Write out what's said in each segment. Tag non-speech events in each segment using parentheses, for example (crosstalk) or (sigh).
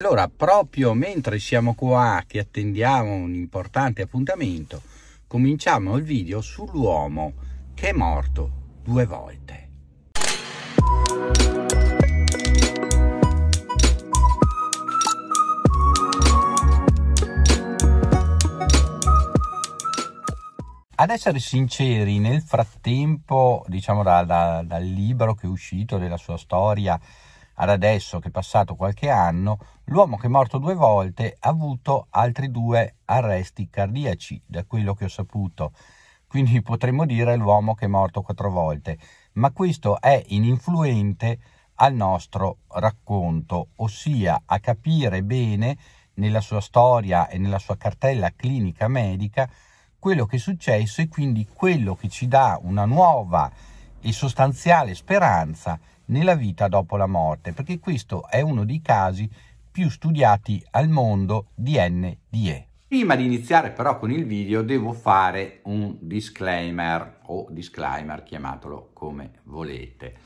Allora, proprio mentre siamo qua che attendiamo un importante appuntamento, cominciamo il video sull'uomo che è morto due volte. Ad essere sinceri, nel frattempo, diciamo da, da, dal libro che è uscito, della sua storia, ad adesso che è passato qualche anno, l'uomo che è morto due volte ha avuto altri due arresti cardiaci, da quello che ho saputo. Quindi potremmo dire l'uomo che è morto quattro volte, ma questo è ininfluente al nostro racconto, ossia a capire bene nella sua storia e nella sua cartella clinica medica quello che è successo e quindi quello che ci dà una nuova e sostanziale speranza nella vita dopo la morte, perché questo è uno dei casi più studiati al mondo di NDE. Prima di iniziare però con il video devo fare un disclaimer o disclaimer, chiamatelo come volete.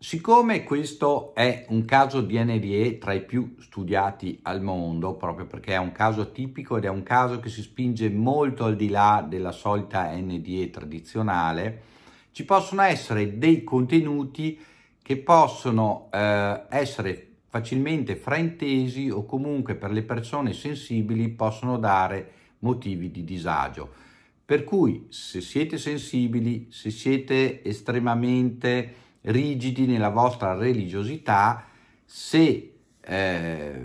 Siccome questo è un caso di NDE tra i più studiati al mondo, proprio perché è un caso tipico ed è un caso che si spinge molto al di là della solita NDE tradizionale, ci possono essere dei contenuti che possono eh, essere facilmente fraintesi o comunque per le persone sensibili possono dare motivi di disagio. Per cui se siete sensibili, se siete estremamente rigidi nella vostra religiosità, se eh,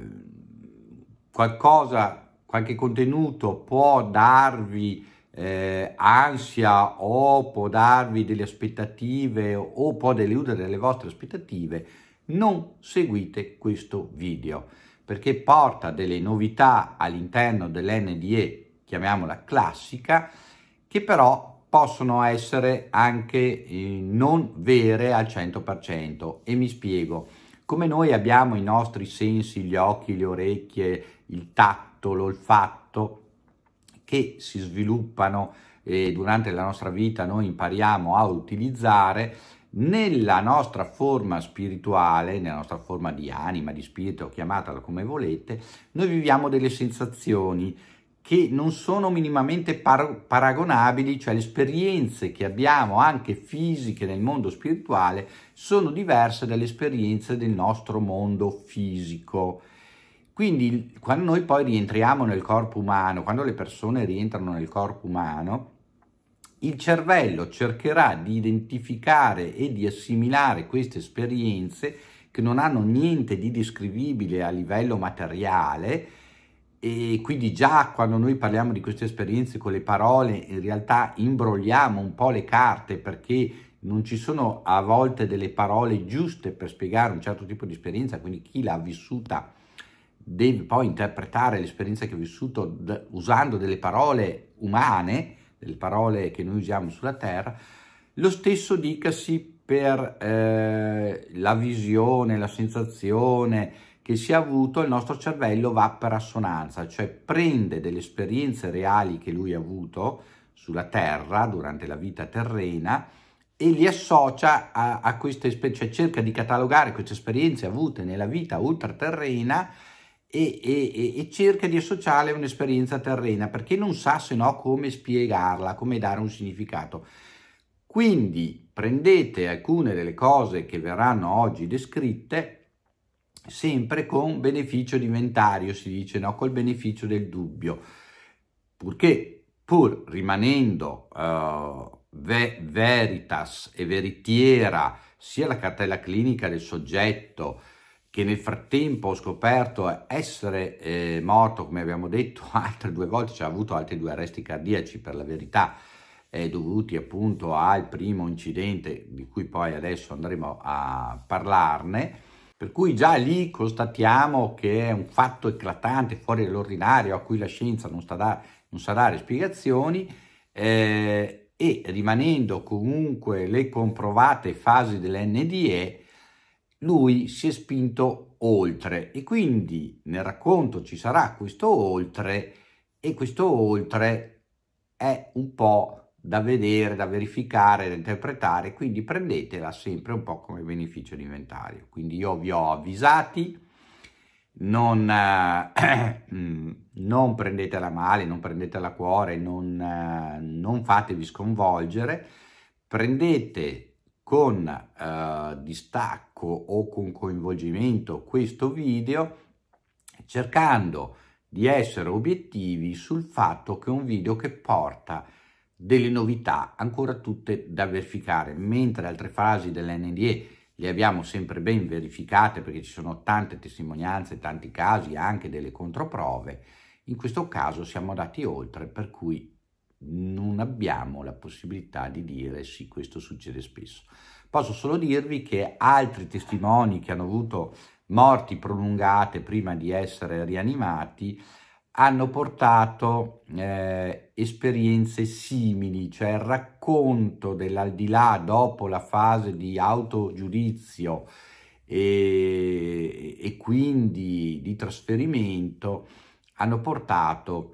qualcosa, qualche contenuto può darvi eh, ansia o può darvi delle aspettative o può deludere le vostre aspettative, non seguite questo video perché porta delle novità all'interno dell'NDE, chiamiamola classica, che però possono essere anche eh, non vere al 100% e mi spiego. Come noi abbiamo i nostri sensi, gli occhi, le orecchie, il tatto, l'olfatto, che si sviluppano e durante la nostra vita noi impariamo a utilizzare nella nostra forma spirituale, nella nostra forma di anima, di spirito, chiamatela come volete, noi viviamo delle sensazioni che non sono minimamente par paragonabili, cioè le esperienze che abbiamo anche fisiche nel mondo spirituale sono diverse dalle esperienze del nostro mondo fisico. Quindi quando noi poi rientriamo nel corpo umano, quando le persone rientrano nel corpo umano, il cervello cercherà di identificare e di assimilare queste esperienze che non hanno niente di descrivibile a livello materiale e quindi già quando noi parliamo di queste esperienze con le parole in realtà imbrogliamo un po' le carte perché non ci sono a volte delle parole giuste per spiegare un certo tipo di esperienza, quindi chi l'ha vissuta deve poi interpretare l'esperienza che ha vissuto usando delle parole umane, delle parole che noi usiamo sulla Terra, lo stesso dicasi per eh, la visione, la sensazione che si è avuto, il nostro cervello va per assonanza, cioè prende delle esperienze reali che lui ha avuto sulla Terra durante la vita terrena e li associa a, a queste esperienze, cioè cerca di catalogare queste esperienze avute nella vita ultraterrena e, e, e, cerca di associarle a un'esperienza terrena perché non sa se no come spiegarla, come dare un significato. Quindi prendete alcune delle cose che verranno oggi descritte sempre con beneficio di inventario, si dice, no? col beneficio del dubbio, purché pur rimanendo uh, ve veritas e veritiera sia la cartella clinica del soggetto, che nel frattempo ho scoperto essere eh, morto, come abbiamo detto, (laughs) altre due volte, cioè ha avuto altri due arresti cardiaci per la verità, eh, dovuti appunto al primo incidente di cui poi adesso andremo a parlarne, per cui già lì constatiamo che è un fatto eclatante, fuori dall'ordinario, a cui la scienza non, sta da, non sa dare spiegazioni, eh, e rimanendo comunque le comprovate fasi dell'NDE, lui si è spinto oltre e quindi nel racconto ci sarà questo oltre e questo oltre è un po' da vedere, da verificare, da interpretare, quindi prendetela sempre un po' come beneficio di inventario. Quindi io vi ho avvisati, non, eh, (clears throat) mm, non prendetela male, non prendetela a cuore, non, eh, non fatevi sconvolgere, prendete con eh, distacco o con coinvolgimento questo video cercando di essere obiettivi sul fatto che è un video che porta delle novità ancora tutte da verificare, mentre altre fasi dell'NDE le abbiamo sempre ben verificate perché ci sono tante testimonianze, tanti casi, anche delle controprove, in questo caso siamo andati oltre per cui non abbiamo la possibilità di dire sì, questo succede spesso. Posso solo dirvi che altri testimoni che hanno avuto morti prolungate prima di essere rianimati hanno portato eh, esperienze simili, cioè il racconto dell'aldilà dopo la fase di autogiudizio e, e quindi di trasferimento hanno portato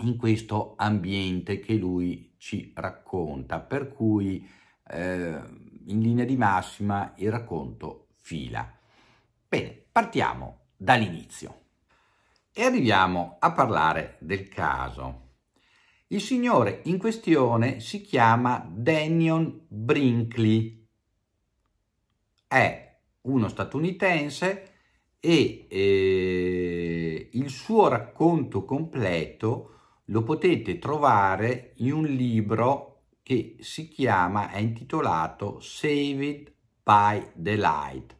in questo ambiente che lui ci racconta, per cui eh, in linea di massima il racconto fila. Bene, partiamo dall'inizio e arriviamo a parlare del caso. Il signore in questione si chiama Danion Brinkley, è uno statunitense e eh, il suo racconto completo lo potete trovare in un libro che si chiama, è intitolato Saved by the Light,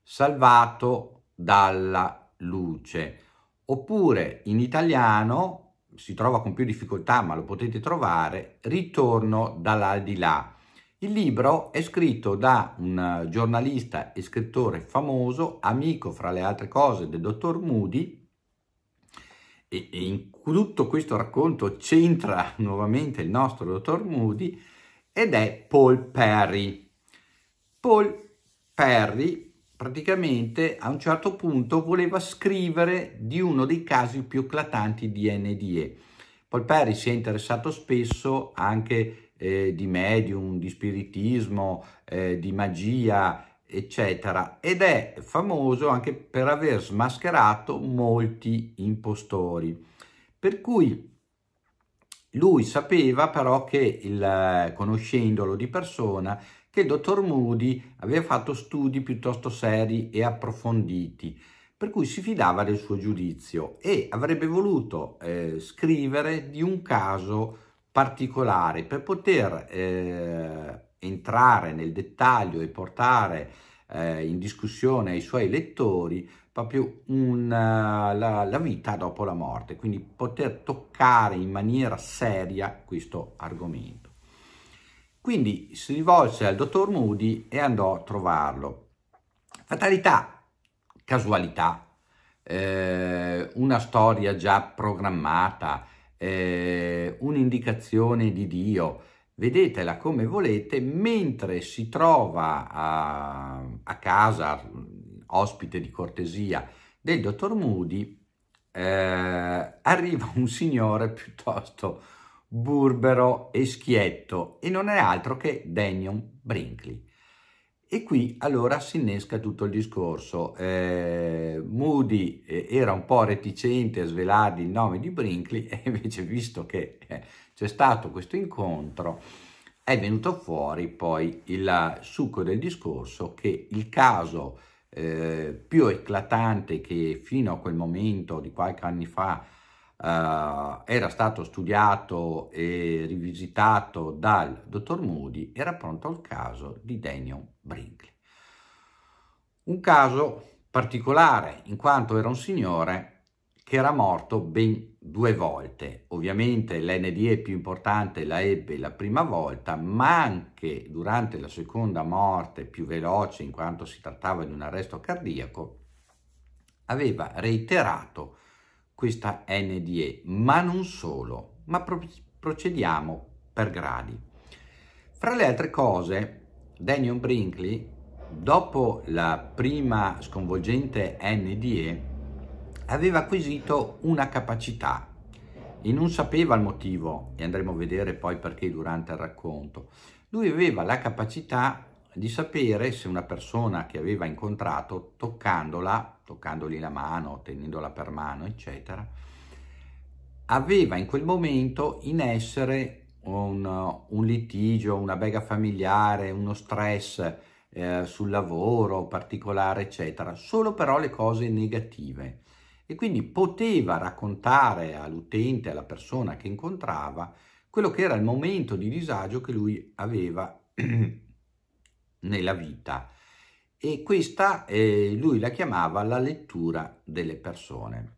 salvato dalla luce, oppure in italiano si trova con più difficoltà, ma lo potete trovare, Ritorno dall'aldilà. Il libro è scritto da un giornalista e scrittore famoso, amico fra le altre cose del dottor Moody, e, e in Ecco, tutto questo racconto c'entra (laughs) nuovamente il nostro dottor Moody ed è Paul Perry. Paul Perry praticamente a un certo punto voleva scrivere di uno dei casi più eclatanti di NDE. Paul Perry si è interessato spesso anche eh, di medium, di spiritismo, eh, di magia, eccetera, ed è famoso anche per aver smascherato molti impostori. Per cui lui sapeva però che, il, conoscendolo di persona, che il dottor Moody aveva fatto studi piuttosto seri e approfonditi, per cui si fidava del suo giudizio e avrebbe voluto eh, scrivere di un caso particolare per poter eh, entrare nel dettaglio e portare eh, in discussione ai suoi lettori proprio una, eh, la, la, vita dopo la morte, quindi poter toccare in maniera seria questo argomento. Quindi si rivolse al dottor Moody e andò a trovarlo. Fatalità, casualità, eh, una storia già programmata, eh, un'indicazione di Dio, vedetela come volete, mentre si trova a, a casa ospite di cortesia del dottor Moody, eh, arriva un signore piuttosto burbero e schietto e non è altro che Daniel Brinkley. E qui allora si innesca tutto il discorso. Eh, Moody eh, era un po' reticente a svelargli il nome di Brinkley (laughs) e invece visto che eh, c'è stato questo incontro è venuto fuori poi il succo del discorso che il caso eh, più eclatante che fino a quel momento di qualche anno fa eh, era stato studiato e rivisitato dal dottor Moody era pronto il caso di Daniel Brinkley. Un caso particolare in quanto era un signore che era morto ben due volte. Ovviamente l'NDE più importante la ebbe la prima volta, ma anche durante la seconda morte, più veloce in quanto si trattava di un arresto cardiaco, aveva reiterato questa NDE, ma non solo, ma pro procediamo per gradi. Fra le altre cose, Daniel Brinkley, dopo la prima sconvolgente NDE, aveva acquisito una capacità e non sapeva il motivo, e andremo a vedere poi perché durante il racconto. Lui aveva la capacità di sapere se una persona che aveva incontrato, toccandola, toccandogli la mano, tenendola per mano, eccetera, aveva in quel momento in essere un, un litigio, una bega familiare, uno stress eh, sul lavoro particolare, eccetera, solo però le cose negative e quindi poteva raccontare all'utente, alla persona che incontrava, quello che era il momento di disagio che lui aveva (clears throat) nella vita e questa eh, lui la chiamava la lettura delle persone.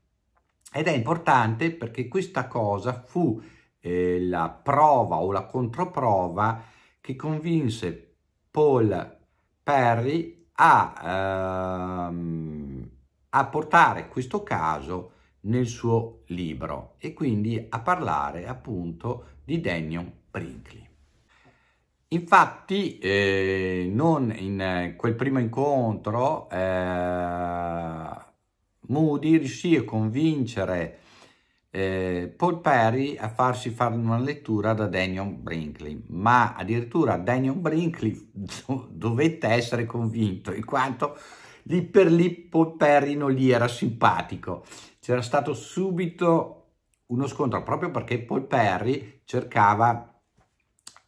Ed è importante perché questa cosa fu eh, la prova o la controprova che convinse Paul Perry a ehm, a portare questo caso nel suo libro e quindi a parlare appunto di Daniel Brinkley. Infatti, eh, non in eh, quel primo incontro, eh, Moody riuscì a convincere eh, Paul Perry a farsi fare una lettura da Daniel Brinkley, ma addirittura Daniel Brinkley (laughs) dovette essere convinto, in quanto lì per lì Paul Perry non gli era simpatico. C'era stato subito uno scontro proprio perché Paul Perry cercava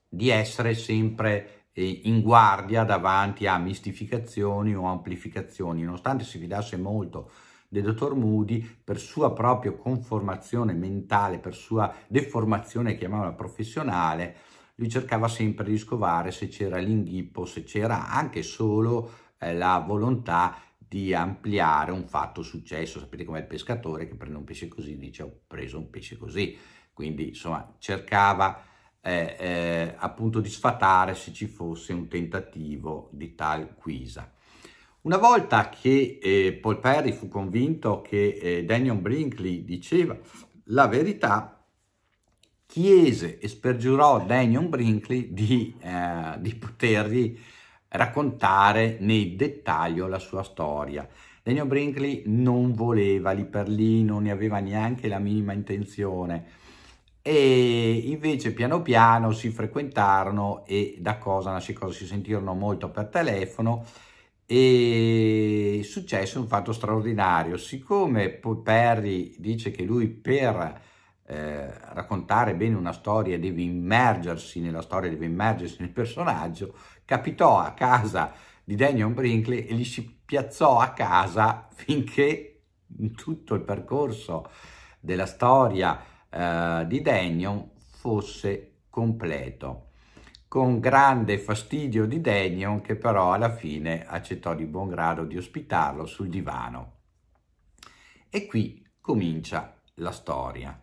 di essere sempre eh, in guardia davanti a mistificazioni o amplificazioni, nonostante si fidasse molto del dottor Moody per sua propria conformazione mentale, per sua deformazione, chiamiamola professionale, lui cercava sempre di scovare se c'era l'inghippo, se c'era anche solo eh, la volontà di ampliare un fatto successo. Sapete com'è il pescatore che prende un pesce così e dice ho preso un pesce così. Quindi insomma cercava eh, eh, appunto di sfatare se ci fosse un tentativo di tal quisa. Una volta che eh, Paul Perry fu convinto che eh, Daniel Brinkley diceva la verità, chiese e spergiurò Daniel Brinkley di, eh, di potergli raccontare nel dettaglio la sua storia. Daniel Brinkley non voleva lì per lì, non ne aveva neanche la minima intenzione e invece piano piano si frequentarono e da cosa nasce cosa si sentirono molto per telefono e successe un fatto straordinario siccome Perry dice che lui per eh, raccontare bene una storia deve immergersi nella storia deve immergersi nel personaggio capitò a casa di Daniel Brinkley e gli si piazzò a casa finché in tutto il percorso della storia eh, di Daniel fosse completo con grande fastidio di Denion che però alla fine accettò di buon grado di ospitarlo sul divano. E qui comincia la storia.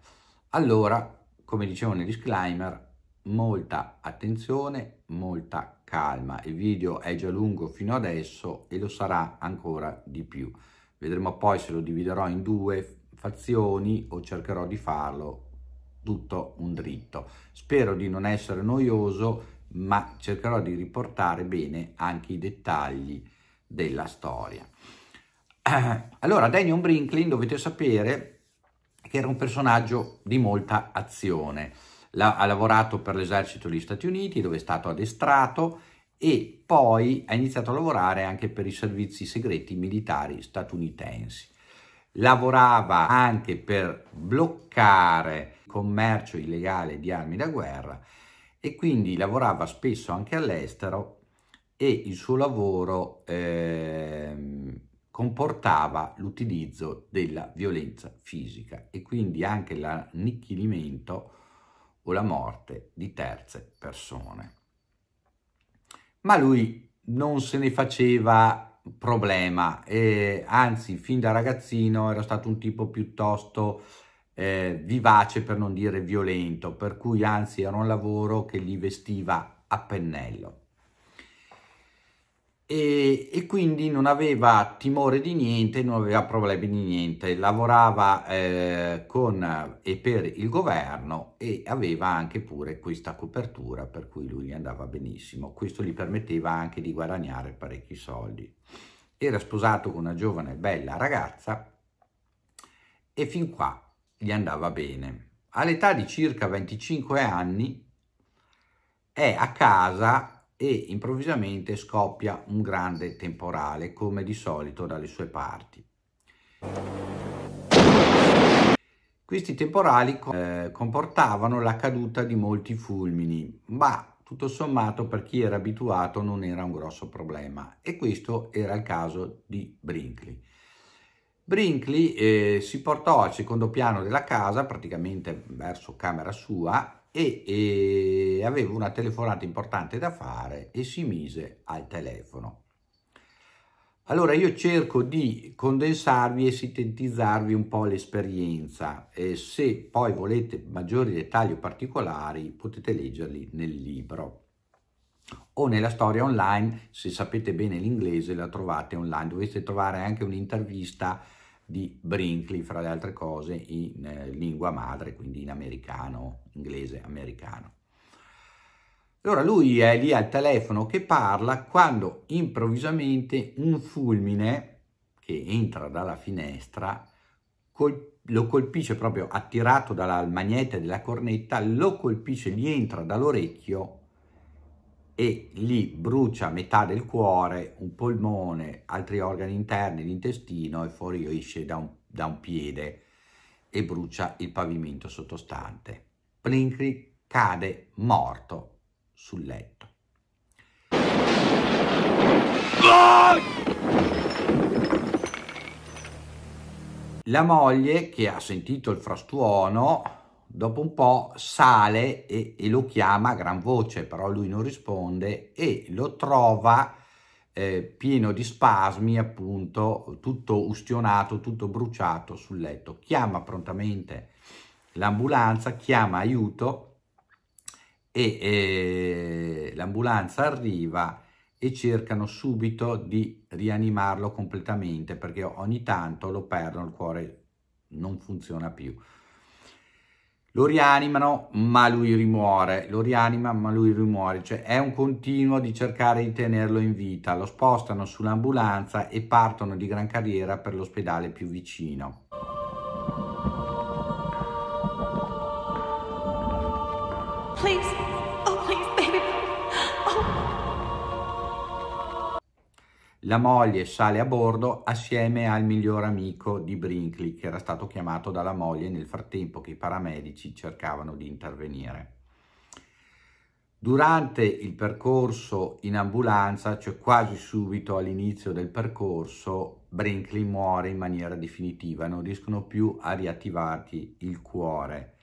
Allora, come dicevo nel disclaimer, molta attenzione, molta calma. Il video è già lungo fino adesso e lo sarà ancora di più. Vedremo poi se lo dividerò in due fazioni o cercherò di farlo tutto un dritto. Spero di non essere noioso, ma cercherò di riportare bene anche i dettagli della storia. (clears throat) Allora, Daniel Brinklin dovete sapere che era un personaggio di molta azione la, ha lavorato per l'esercito degli Stati Uniti dove è stato addestrato e poi ha iniziato a lavorare anche per i servizi segreti militari statunitensi. Lavorava anche per bloccare il commercio illegale di armi da guerra e quindi lavorava spesso anche all'estero e il suo lavoro eh, comportava l'utilizzo della violenza fisica e quindi anche l'annichilimento o la morte di terze persone. Ma lui non se ne faceva problema, eh, anzi fin da ragazzino era stato un tipo piuttosto eh, vivace per non dire violento, per cui anzi era un lavoro che gli vestiva a pennello e, e, quindi non aveva timore di niente, non aveva problemi di niente, lavorava eh, con e per il governo e aveva anche pure questa copertura per cui lui gli andava benissimo. Questo gli permetteva anche di guadagnare parecchi soldi. Era sposato con una giovane bella ragazza e fin qua gli andava bene. All'età di circa 25 anni è a casa e improvvisamente scoppia un grande temporale come di solito dalle sue parti. Questi temporali eh, comportavano la caduta di molti fulmini, ma tutto sommato per chi era abituato non era un grosso problema e questo era il caso di Brinkley. Brinkley eh, si portò al secondo piano della casa, praticamente verso camera sua, e, e avevo una telefonata importante da fare e si mise al telefono. Allora io cerco di condensarvi e sintetizzarvi un po' l'esperienza e se poi volete maggiori dettagli o particolari potete leggerli nel libro o nella storia online, se sapete bene l'inglese la trovate online, dovreste trovare anche un'intervista di Brinkley, fra le altre cose, in eh, lingua madre, quindi in americano, inglese americano. Allora lui è lì al telefono che parla quando improvvisamente un fulmine che entra dalla finestra col- lo colpisce proprio attirato dal magnete della cornetta, lo colpisce, gli entra dall'orecchio e gli brucia metà del cuore, un polmone, altri organi interni, l'intestino e fuoriesce da un, da un piede e brucia il pavimento sottostante. Plinkri cade morto sul letto. La moglie, che ha sentito il frastuono, Dopo un po' sale e, e, lo chiama a gran voce, però lui non risponde e lo trova eh, pieno di spasmi, appunto, tutto ustionato, tutto bruciato sul letto. Chiama prontamente l'ambulanza, chiama aiuto e eh, l'ambulanza arriva e cercano subito di rianimarlo completamente perché ogni tanto lo perdono, il cuore non funziona più. Lo rianimano, ma lui rimuore, lo rianima, ma lui rimuore, cioè è un continuo di cercare di tenerlo in vita. Lo spostano sull'ambulanza e partono di gran carriera per l'ospedale più vicino. La moglie sale a bordo assieme al miglior amico di Brinkley, che era stato chiamato dalla moglie nel frattempo che i paramedici cercavano di intervenire. Durante il percorso in ambulanza, cioè quasi subito all'inizio del percorso, Brinkley muore in maniera definitiva, non riescono più a riattivarti il cuore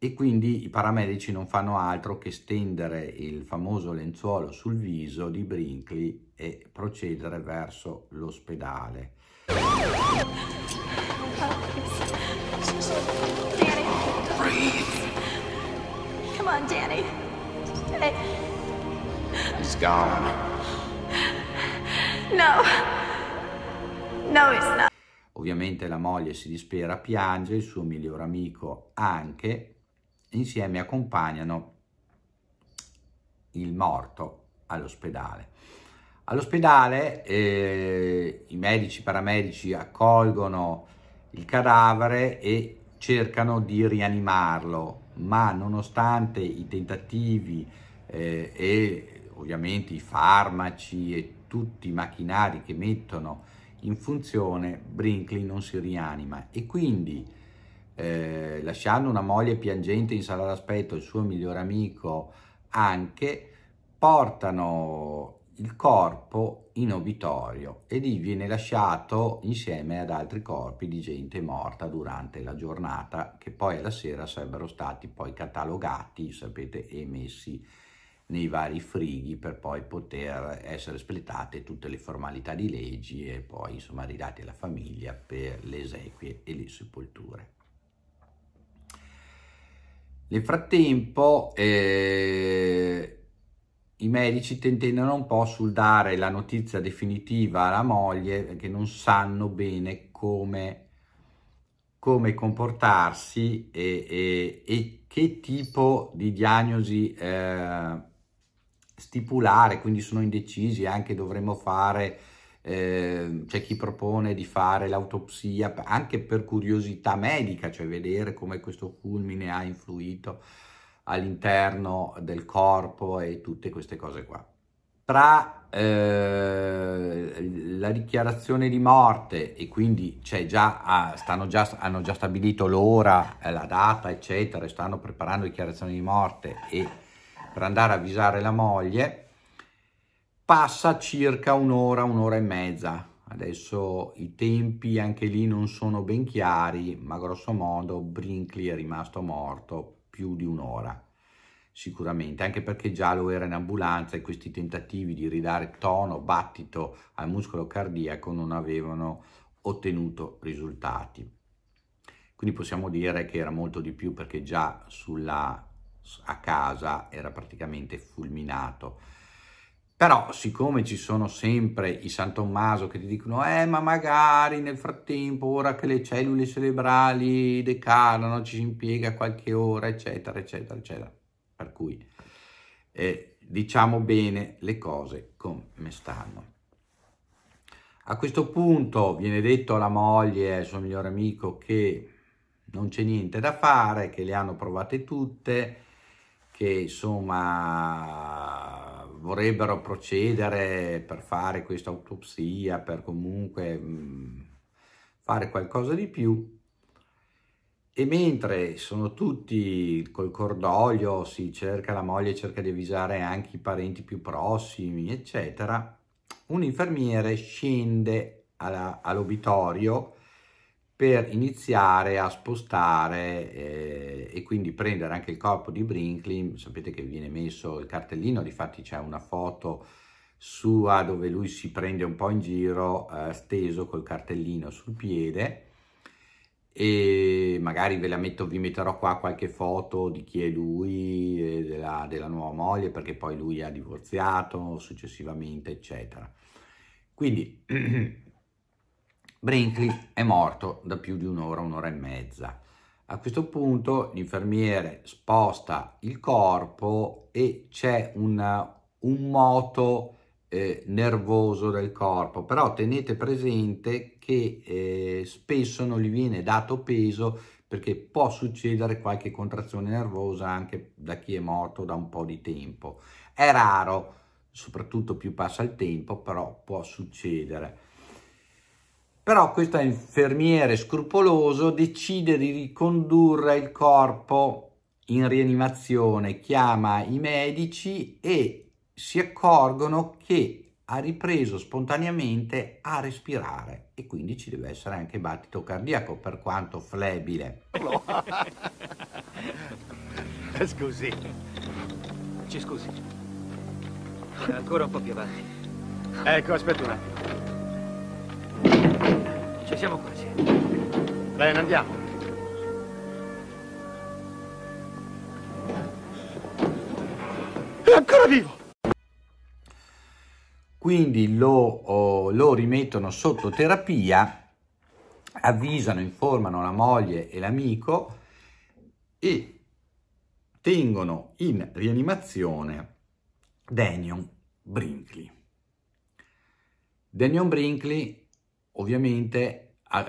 e quindi i paramedici non fanno altro che stendere il famoso lenzuolo sul viso di Brinkley e procedere verso l'ospedale. Ovviamente la moglie si dispera, piange, il suo miglior amico anche, insieme accompagnano il morto all'ospedale. All'ospedale eh, i medici, i paramedici accolgono il cadavere e cercano di rianimarlo, ma nonostante i tentativi eh, e ovviamente i farmaci e tutti i macchinari che mettono in funzione, Brinkley non si rianima e quindi eh, lasciando una moglie piangente in sala d'aspetto, il suo migliore amico anche, portano il corpo in obitorio e lì viene lasciato insieme ad altri corpi di gente morta durante la giornata che poi alla sera sarebbero stati poi catalogati, sapete, e messi nei vari frighi per poi poter essere spletate tutte le formalità di leggi e poi insomma ridati alla famiglia per le esequie e le sepolture. Nel frattempo eh, i medici tentendono un po' sul dare la notizia definitiva alla moglie perché non sanno bene come, come comportarsi e, e, e, che tipo di diagnosi eh, stipulare, quindi sono indecisi, anche dovremmo fare, eh, c'è chi propone di fare l'autopsia anche per curiosità medica, cioè vedere come questo fulmine ha influito all'interno del corpo e tutte queste cose qua. Tra eh, la dichiarazione di morte e quindi già, ah, stanno già, hanno già stabilito l'ora, eh, la data, eccetera, e stanno preparando dichiarazione di morte e per andare a avvisare la moglie, passa circa un'ora, un'ora e mezza. Adesso i tempi anche lì non sono ben chiari, ma grosso modo Brinkley è rimasto morto più di un'ora, sicuramente, anche perché già lo era in ambulanza e questi tentativi di ridare tono, battito al muscolo cardiaco non avevano ottenuto risultati. Quindi possiamo dire che era molto di più perché già sulla, a casa era praticamente fulminato però siccome ci sono sempre i San Tommaso che ti dicono eh ma magari nel frattempo ora che le cellule cerebrali decadono ci si impiega qualche ora eccetera eccetera eccetera. Per cui eh, diciamo bene le cose come stanno. A questo punto viene detto alla moglie, e al suo migliore amico, che non c'è niente da fare, che le hanno provate tutte, che insomma vorrebbero procedere per fare questa autopsia, per comunque mh, mm, fare qualcosa di più. E mentre sono tutti col cordoglio, si cerca la moglie, cerca di avvisare anche i parenti più prossimi, eccetera, un infermiere scende all'obitorio per iniziare a spostare eh, e quindi prendere anche il corpo di Brinkley, sapete che viene messo il cartellino, difatti c'è una foto sua dove lui si prende un po' in giro eh, steso col cartellino sul piede e magari ve la metto, vi metterò qua qualche foto di chi è lui, della, della nuova moglie perché poi lui ha divorziato successivamente eccetera. Quindi (clears throat) Brinkley è morto da più di un'ora, un'ora e mezza. A questo punto l'infermiere sposta il corpo e c'è una, un moto eh, nervoso del corpo, però tenete presente che eh, spesso non gli viene dato peso perché può succedere qualche contrazione nervosa anche da chi è morto da un po' di tempo. È raro, soprattutto più passa il tempo, però può succedere. Però questo infermiere scrupoloso decide di ricondurre il corpo in rianimazione, chiama i medici e si accorgono che ha ripreso spontaneamente a respirare e quindi ci deve essere anche battito cardiaco per quanto flebile. (laughs) scusi, ci scusi. Ancora un po' più avanti. Ecco, aspetta un attimo. Ci siamo quasi. Bene, andiamo. È ancora vivo! Quindi lo, oh, lo rimettono sotto terapia, avvisano, informano la moglie e l'amico e tengono in rianimazione Daniel Brinkley. Daniel Brinkley ovviamente a,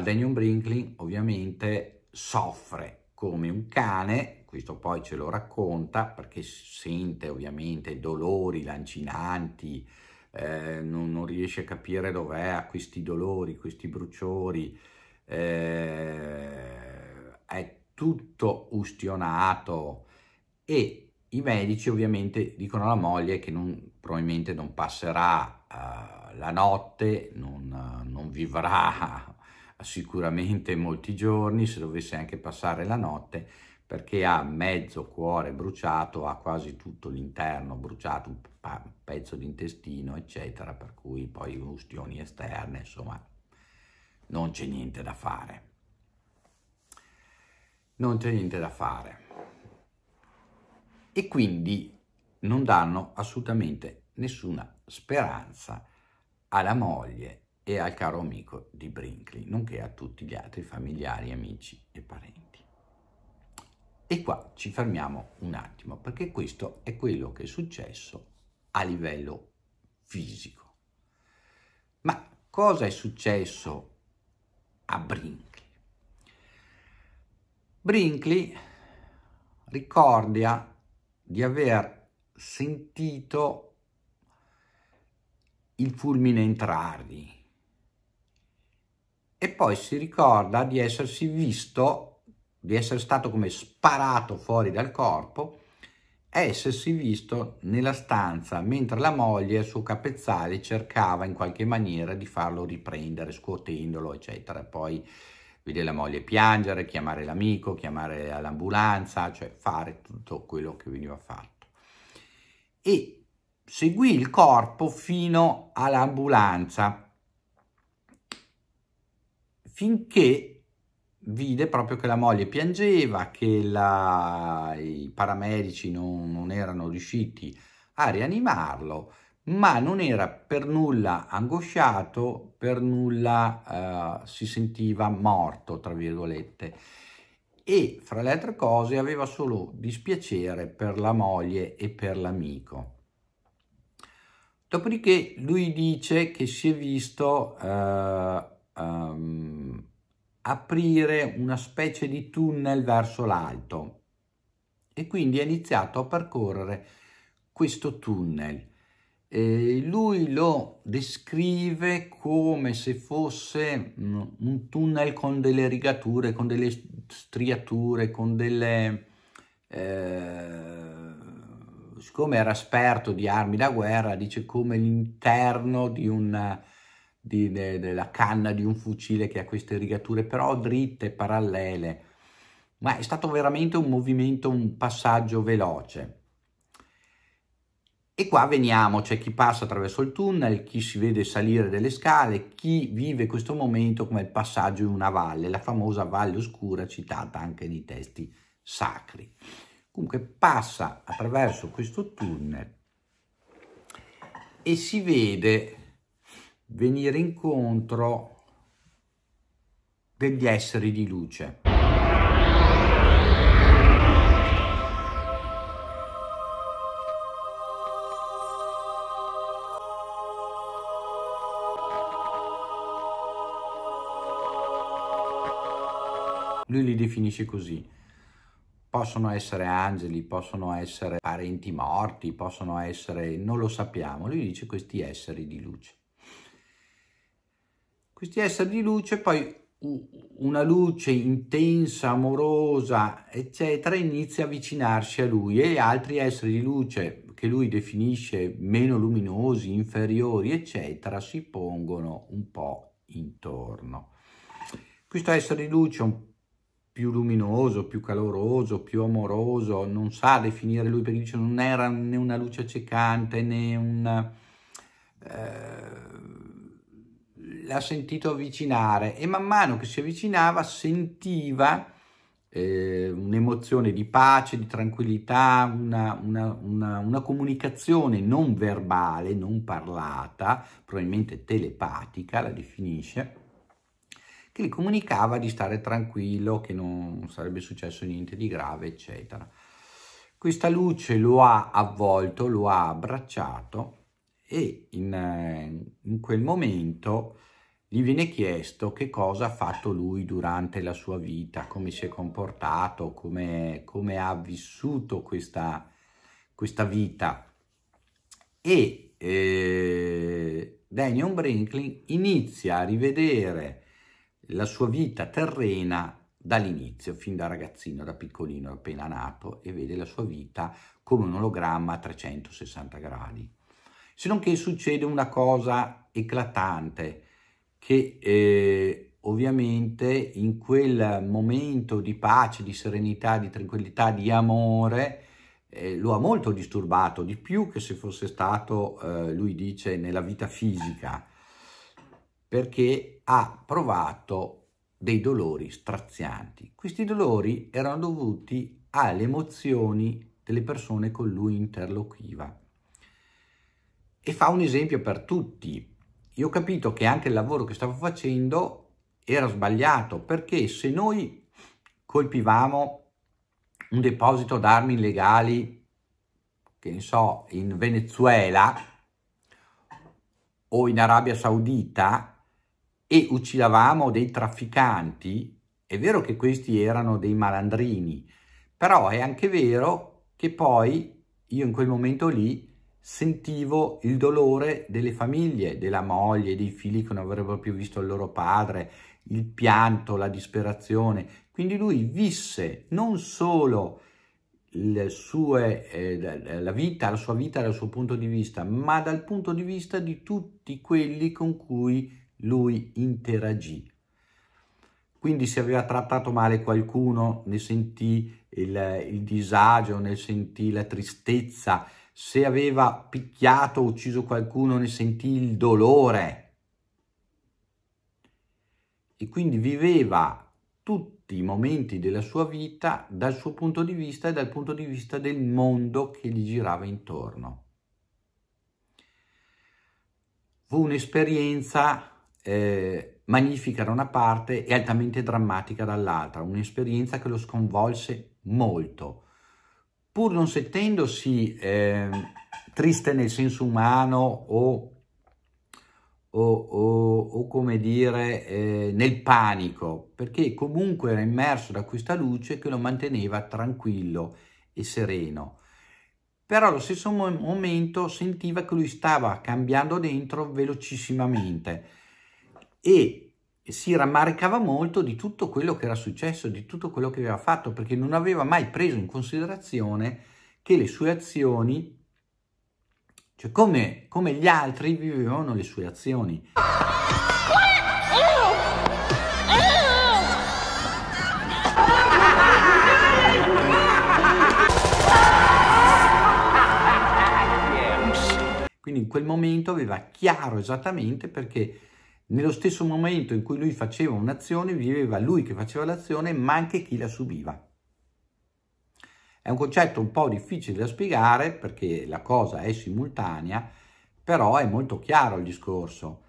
Daniel Brinkley ovviamente soffre come un cane, questo poi ce lo racconta perché sente ovviamente dolori lancinanti, eh, non, non, riesce a capire dov'è, ha questi dolori, questi bruciori, eh, è tutto ustionato e i medici ovviamente dicono alla moglie che non, probabilmente non passerà eh, la notte, non, non vivrà (laughs) sicuramente molti giorni se dovesse anche passare la notte perché ha mezzo cuore bruciato, ha quasi tutto l'interno bruciato, un pezzo di intestino, eccetera, per cui poi ustioni esterne, insomma, non c'è niente da fare. Non c'è niente da fare. E quindi non danno assolutamente nessuna speranza alla moglie e al caro amico di Brinkley, nonché a tutti gli altri familiari, amici e parenti. E qua ci fermiamo un attimo, perché questo è quello che è successo a livello fisico. Ma cosa è successo a Brinkley? Brinkley ricorda di aver sentito il fulmine entrargli. E poi si ricorda di essersi visto, di essere stato come sparato fuori dal corpo, essersi visto nella stanza mentre la moglie il suo capezzale cercava in qualche maniera di farlo riprendere, scuotendolo, eccetera. Poi vede la moglie piangere, chiamare l'amico, chiamare l'ambulanza, cioè fare tutto quello che veniva fatto. E seguì il corpo fino all'ambulanza finché vide proprio che la moglie piangeva, che la, i paramedici non, non erano riusciti a rianimarlo, ma non era per nulla angosciato, per nulla eh, si sentiva morto, tra virgolette. E fra le altre cose aveva solo dispiacere per la moglie e per l'amico. Dopodiché lui dice che si è visto eh, um, aprire una specie di tunnel verso l'alto e quindi ha iniziato a percorrere questo tunnel. Eh, lui lo descrive come se fosse mm, un tunnel con delle rigature, con delle striature, con delle... Eh, siccome era esperto di armi da guerra, dice come l'interno di una, di, de, della canna di un fucile che ha queste rigature però dritte, parallele. Ma è stato veramente un movimento, un passaggio veloce. E qua veniamo, c'è chi passa attraverso il tunnel, chi si vede salire delle scale, chi vive questo momento come il passaggio in una valle, la famosa valle oscura citata anche nei testi sacri. Comunque passa attraverso questo tunnel e si vede venire incontro degli esseri di luce. Lui li definisce così, Possono essere angeli, possono essere parenti morti, possono essere... non lo sappiamo. Lui dice questi esseri di luce. Questi esseri di luce poi una luce intensa, amorosa, eccetera, inizia a avvicinarsi a lui e altri esseri di luce che lui definisce meno luminosi, inferiori, eccetera, si pongono un po' intorno. Questo essere di luce un più luminoso, più caloroso, più amoroso, non sa definire lui perché dice non era né una luce accecante né un... Eh, l'ha sentito avvicinare e man mano che si avvicinava sentiva eh, un'emozione di pace, di tranquillità, una, una, una, una comunicazione non verbale, non parlata, probabilmente telepatica la definisce, che gli comunicava di stare tranquillo, che non sarebbe successo niente di grave, eccetera. Questa luce lo ha avvolto, lo ha abbracciato e in, eh, in quel momento gli viene chiesto che cosa ha fatto lui durante la sua vita, come si è comportato, come, come ha vissuto questa, questa vita. E eh, Daniel Brinkley inizia a rivedere la sua vita terrena dall'inizio, fin da ragazzino, da piccolino, appena nato, e vede la sua vita come un ologramma a 360 gradi. Se non che succede una cosa eclatante, che eh, ovviamente in quel momento di pace, di serenità, di tranquillità, di amore, eh, lo ha molto disturbato, di più che se fosse stato, eh, lui dice, nella vita fisica, perché ha provato dei dolori strazianti. Questi dolori erano dovuti alle emozioni delle persone con lui interloquiva. E fa un esempio per tutti. Io ho capito che anche il lavoro che stavo facendo era sbagliato, perché se noi colpivamo un deposito d'armi illegali, che ne so, in Venezuela o in Arabia Saudita, e uccidavamo dei trafficanti, è vero che questi erano dei malandrini, però è anche vero che poi io in quel momento lì sentivo il dolore delle famiglie, della moglie, dei figli che non avrebbero più visto il loro padre, il pianto, la disperazione. Quindi lui visse non solo sue, eh, la vita, la sua vita dal suo punto di vista, ma dal punto di vista di tutti quelli con cui lui interagì. Quindi se aveva trattato male qualcuno, ne sentì il, il disagio, ne sentì la tristezza, se aveva picchiato o ucciso qualcuno, ne sentì il dolore. E quindi viveva tutti i momenti della sua vita dal suo punto di vista e dal punto di vista del mondo che gli girava intorno. Fu un'esperienza eh, magnifica da una parte e altamente drammatica dall'altra, un'esperienza che lo sconvolse molto. Pur non sentendosi eh, triste nel senso umano o, o, o, o come dire eh, nel panico, perché comunque era immerso da questa luce che lo manteneva tranquillo e sereno però allo stesso momento sentiva che lui stava cambiando dentro velocissimamente e si rammaricava molto di tutto quello che era successo, di tutto quello che aveva fatto, perché non aveva mai preso in considerazione che le sue azioni, cioè come, come gli altri vivevano le sue azioni. Quindi in quel momento aveva chiaro esattamente perché nello stesso momento in cui lui faceva un'azione, viveva lui che faceva l'azione, ma anche chi la subiva. È un concetto un po' difficile da spiegare perché la cosa è simultanea, però è molto chiaro il discorso.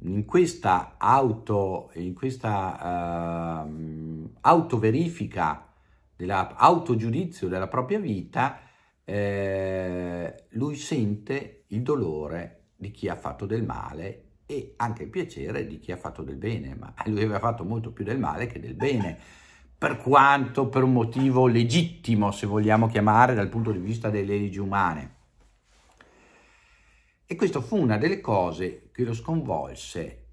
In questa, auto, in questa uh, autoverifica, dell'autogiudizio della propria vita, eh, lui sente il dolore di chi ha fatto del male e anche il piacere di chi ha fatto del bene, ma (laughs) lui aveva fatto molto più del male che del bene, per quanto per un motivo legittimo, se vogliamo chiamare, dal punto di vista delle leggi umane. E questa fu una delle cose che lo sconvolse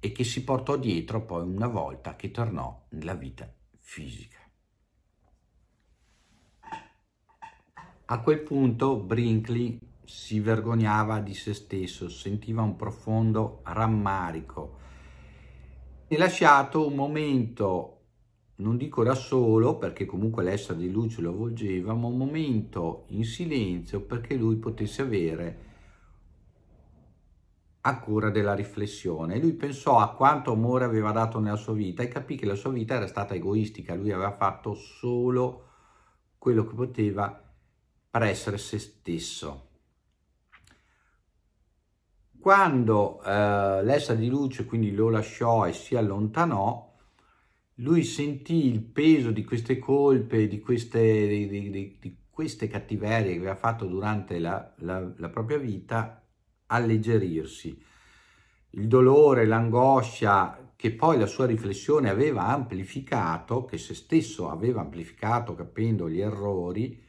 e che si portò dietro poi una volta che tornò nella vita fisica. A quel punto Brinkley si vergognava di se stesso, sentiva un profondo rammarico. E lasciato un momento, non dico da solo, perché comunque l'essere di luce lo avvolgeva, ma un momento in silenzio perché lui potesse avere a cura della riflessione. Lui pensò a quanto amore aveva dato nella sua vita e capì che la sua vita era stata egoistica, lui aveva fatto solo quello che poteva per essere se stesso. Quando eh, l'essere di luce quindi lo lasciò e si allontanò, lui sentì il peso di queste colpe, di queste, di, di, di queste cattiverie che aveva fatto durante la, la, la propria vita alleggerirsi. Il dolore, l'angoscia che poi la sua riflessione aveva amplificato, che se stesso aveva amplificato capendo gli errori,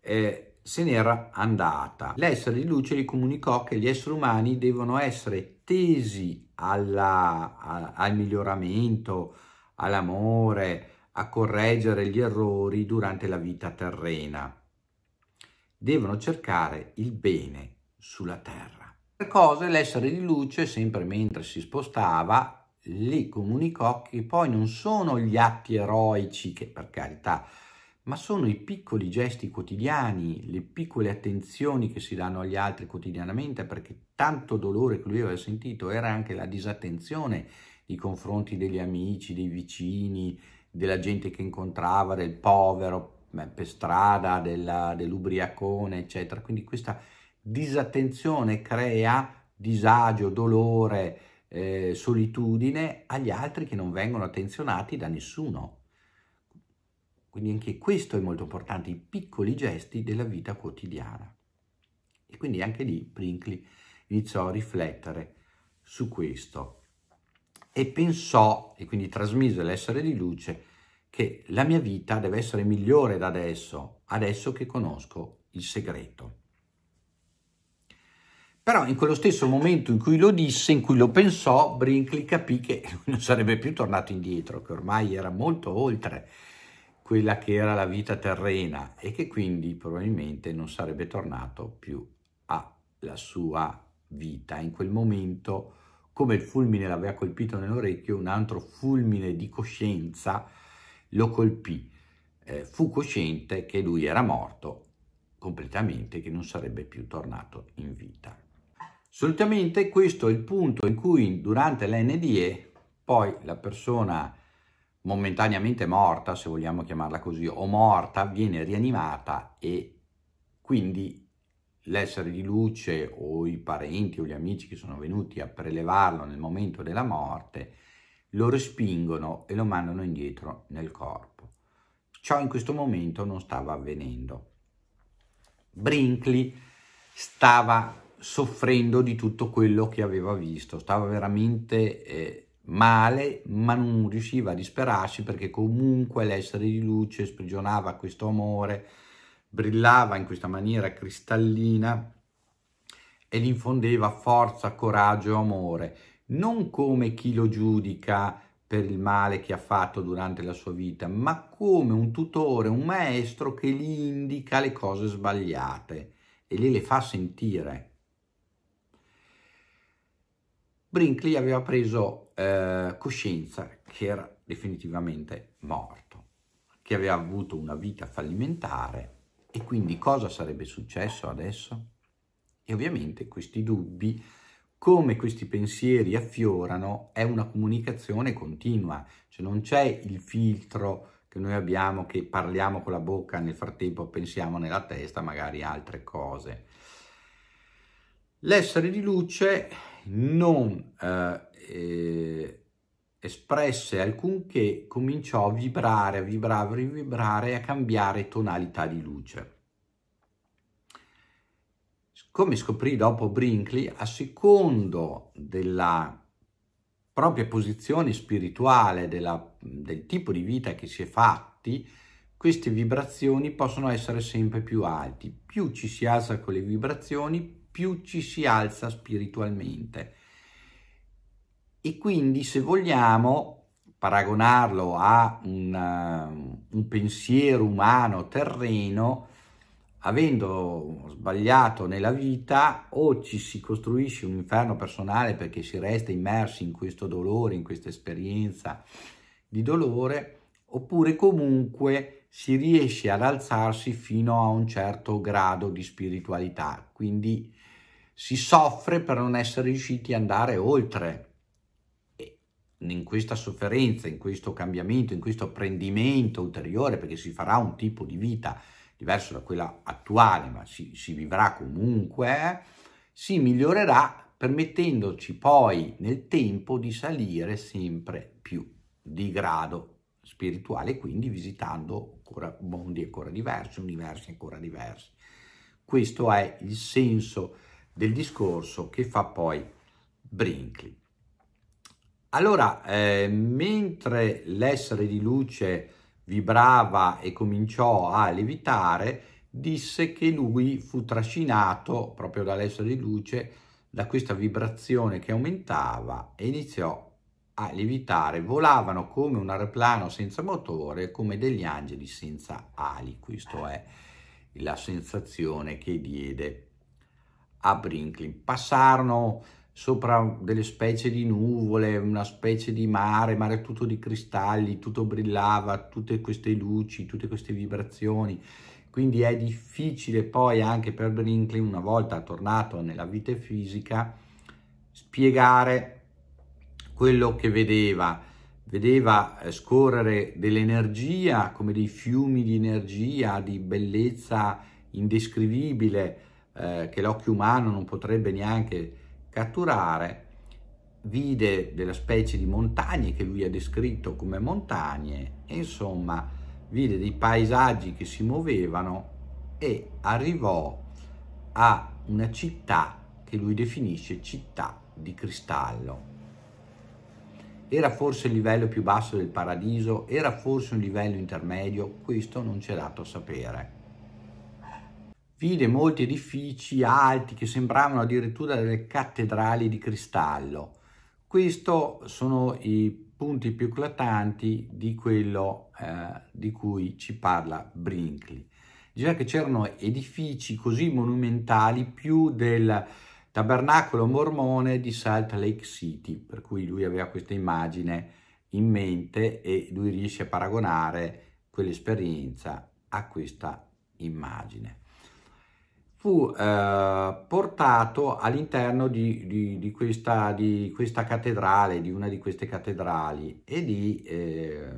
eh, se n'era andata. L'essere di luce gli comunicò che gli esseri umani devono essere tesi alla, a, al miglioramento, all'amore, a correggere gli errori durante la vita terrena. Devono cercare il bene sulla terra. Per cose l'essere di luce, sempre mentre si spostava, le comunicò che poi non sono gli atti eroici che per carità ma sono i piccoli gesti quotidiani, le piccole attenzioni che si danno agli altri quotidianamente, perché tanto dolore che lui aveva sentito era anche la disattenzione nei confronti degli amici, dei vicini, della gente che incontrava, del povero per strada, della, dell'ubriacone, eccetera. Quindi questa disattenzione crea disagio, dolore, eh, solitudine agli altri che non vengono attenzionati da nessuno. Quindi anche questo è molto importante, i piccoli gesti della vita quotidiana. E quindi anche lì Brinkley iniziò a riflettere su questo e pensò, e quindi trasmise l'essere di luce, che la mia vita deve essere migliore da adesso, adesso che conosco il segreto. Però in quello stesso momento in cui lo disse, in cui lo pensò, Brinkley capì che (laughs) non sarebbe più tornato indietro, che ormai era molto oltre quella che era la vita terrena e che quindi probabilmente non sarebbe tornato più alla sua vita. In quel momento, come il fulmine l'aveva colpito nell'orecchio, un altro fulmine di coscienza lo colpì. Eh, fu cosciente che lui era morto completamente, che non sarebbe più tornato in vita. Solitamente questo è il punto in cui durante l'NDE poi la persona momentaneamente morta, se vogliamo chiamarla così, o morta, viene rianimata e quindi l'essere di luce o i parenti o gli amici che sono venuti a prelevarlo nel momento della morte lo respingono e lo mandano indietro nel corpo. Ciò in questo momento non stava avvenendo. Brinkley stava soffrendo di tutto quello che aveva visto, stava veramente eh, male, ma non riusciva a disperarsi perché comunque l'essere di luce sprigionava questo amore, brillava in questa maniera cristallina e gli infondeva forza, coraggio, e amore, non come chi lo giudica per il male che ha fatto durante la sua vita, ma come un tutore, un maestro che gli indica le cose sbagliate e le, le fa sentire. Brinkley aveva preso eh, coscienza che era definitivamente morto, che aveva avuto una vita fallimentare e quindi cosa sarebbe successo adesso? E ovviamente questi dubbi, come questi pensieri affiorano, è una comunicazione continua, cioè non c'è il filtro che noi abbiamo che parliamo con la bocca, nel frattempo pensiamo nella testa magari altre cose. L'essere di luce non eh, eh, espresse alcunché, cominciò a vibrare, a vibrare, a vibrare, e a cambiare tonalità di luce. Come scoprì dopo Brinkley, a secondo della propria posizione spirituale, della, del tipo di vita che si è fatti, queste vibrazioni possono essere sempre più alti. Più ci si alza con le vibrazioni, più ci si alza spiritualmente. E quindi se vogliamo paragonarlo a un, un pensiero umano terreno, avendo sbagliato nella vita o ci si costruisce un inferno personale perché si resta immersi in questo dolore, in questa esperienza di dolore, oppure comunque si riesce ad alzarsi fino a un certo grado di spiritualità, quindi si soffre per non essere riusciti ad andare oltre. E in questa sofferenza, in questo cambiamento, in questo apprendimento ulteriore, perché si farà un tipo di vita diverso da quella attuale, ma si, si vivrà comunque, eh, si migliorerà permettendoci poi nel tempo di salire sempre più di grado spirituale, quindi visitando ancora mondi ancora diversi, universi ancora diversi. Questo è il senso del discorso che fa poi Brinkley. Allora, eh, mentre l'essere di luce vibrava e cominciò a levitare, disse che lui fu trascinato proprio dall'essere di luce da questa vibrazione che aumentava e iniziò a lievitare. Volavano come un aeroplano senza motore, come degli angeli senza ali. Questa è la sensazione che diede a Brinkley. Passarono sopra delle specie di nuvole, una specie di mare, mare tutto di cristalli, tutto brillava, tutte queste luci, tutte queste vibrazioni. Quindi è difficile poi anche per Brinkley, una volta tornato nella vita fisica, spiegare quello che vedeva. Vedeva eh, scorrere dell'energia, come dei fiumi di energia, di bellezza indescrivibile, eh, che l'occhio umano non potrebbe neanche catturare, vide della specie di montagne che lui ha descritto come montagne e insomma vide dei paesaggi che si muovevano e arrivò a una città che lui definisce città di cristallo. Era forse il livello più basso del paradiso? Era forse un livello intermedio? Questo non c'è dato a sapere. Vide molti edifici alti che sembravano addirittura delle cattedrali di cristallo. Questi sono i punti più eclatanti di quello eh, di cui ci parla Brinkley. Diceva che c'erano edifici così monumentali più del tabernacolo mormone di Salt Lake City, per cui lui aveva questa immagine in mente e lui riesce a paragonare quell'esperienza a questa immagine fu eh, portato all'interno di, di, di, questa, di, questa, cattedrale, di una di queste cattedrali, e lì eh,